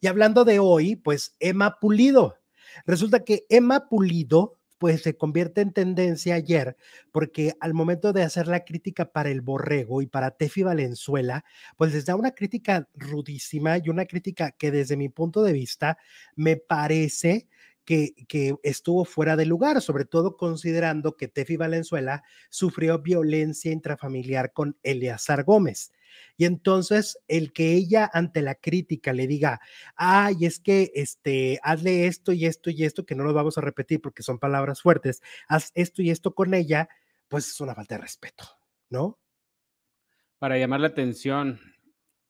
Y hablando de hoy, pues Emma Pulido. Resulta que Emma Pulido pues se convierte en tendencia ayer, porque al momento de hacer la crítica para el borrego y para Tefi Valenzuela, pues les da una crítica rudísima y una crítica que desde mi punto de vista me parece que, estuvo fuera de lugar, sobre todo considerando que Tefi Valenzuela sufrió violencia intrafamiliar con Eleazar Gómez. Y entonces el que ella ante la crítica le diga, ay, es que este, hazle esto y esto y esto, que no lo vamos a repetir porque son palabras fuertes, haz esto y esto con ella, pues es una falta de respeto, ¿no? Para llamar la atención,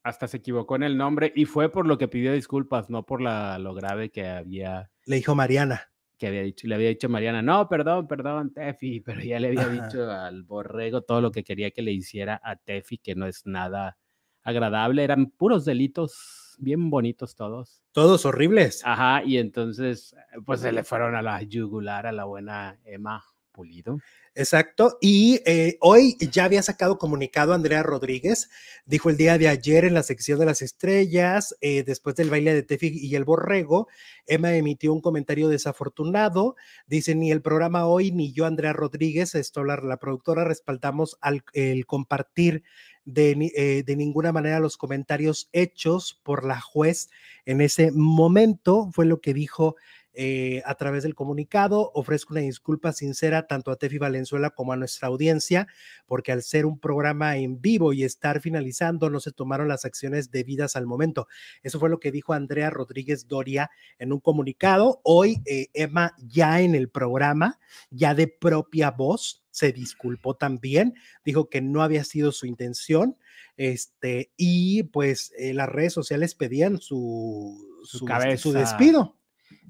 hasta se equivocó en el nombre y fue por lo que pidió disculpas, no por la, lo grave que había le dijo Mariana. Que había dicho, le había dicho Mariana, no, perdón, perdón, Tefi, pero ya le había dicho al borrego todo lo que quería que le hiciera a Tefi, que no es nada agradable, eran puros delitos, bien bonitos todos. Todos horribles. Ajá, y entonces, pues se le fueron a la yugular a la buena Emma Pulido. Exacto. Y eh, hoy ya había sacado comunicado Andrea Rodríguez, dijo el día de ayer en la sección de las estrellas, eh, después del baile de Tefi y el borrego, Emma emitió un comentario desafortunado, dice, ni el programa hoy, ni yo, Andrea Rodríguez, esto la, productora, respaldamos al, el compartir de, eh, de, ninguna manera los comentarios hechos por la juez en ese momento, fue lo que dijo eh, a través del comunicado. Ofrezco una disculpa sincera tanto a Tefi Valenzuela como a nuestra audiencia, porque al ser un programa en vivo y estar finalizando, no se tomaron las acciones debidas al momento. Eso fue lo que dijo Andrea Rodríguez Doria en un comunicado. Hoy, eh, Emma, ya en el programa, ya de propia voz, se disculpó también, dijo que no había sido su intención, este, y pues eh, las redes sociales pedían su, su, su este, despido.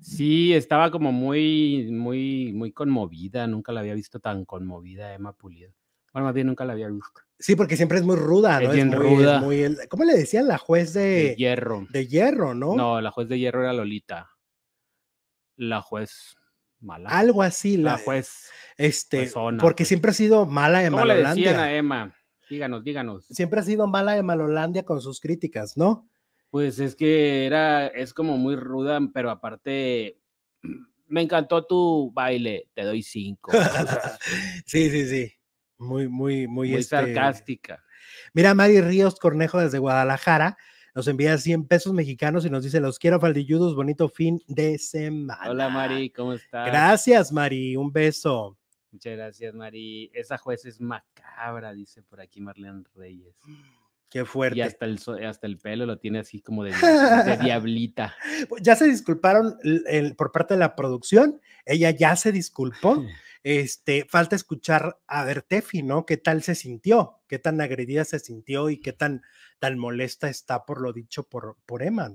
Sí, estaba como muy, muy, muy conmovida. Nunca la había visto tan conmovida Emma Pulido. Bueno, más bien nunca la había visto. Sí, porque siempre es muy ruda, ¿no? Es muy, ruda. muy ¿Cómo le decían la juez de, hierro? De hierro, ¿no? No, la juez de hierro era Lolita. La juez mala. Algo así, la, juez. Este, porque pues. siempre ha sido mala Emma. ¿Cómo le decían a Emma? Díganos, díganos. Siempre ha sido mala de Malolandia con sus críticas, ¿no? Pues es que era, es como muy ruda, pero aparte, me encantó tu baile, te doy cinco. sí, sí, sí. Muy, muy, muy. Muy este sarcástica. Mira, Mari Ríos Cornejo desde Guadalajara nos envía 100 pesos mexicanos y nos dice, los quiero faldilludos, bonito fin de semana. Hola Mari, ¿cómo estás? Gracias Mari, un beso. Muchas gracias Mari. Esa juez es macabra, dice por aquí Marlene Reyes. Qué fuerte. Y hasta el, hasta el pelo lo tiene así como de, diablita. Pues, ya se disculparon el, por parte de la producción. Ella ya se disculpó. Este, falta escuchar a Tefi, ¿no? ¿Qué tal se sintió? ¿Qué tan agredida se sintió y qué tan, tan molesta está por lo dicho por, por Emma, ¿no?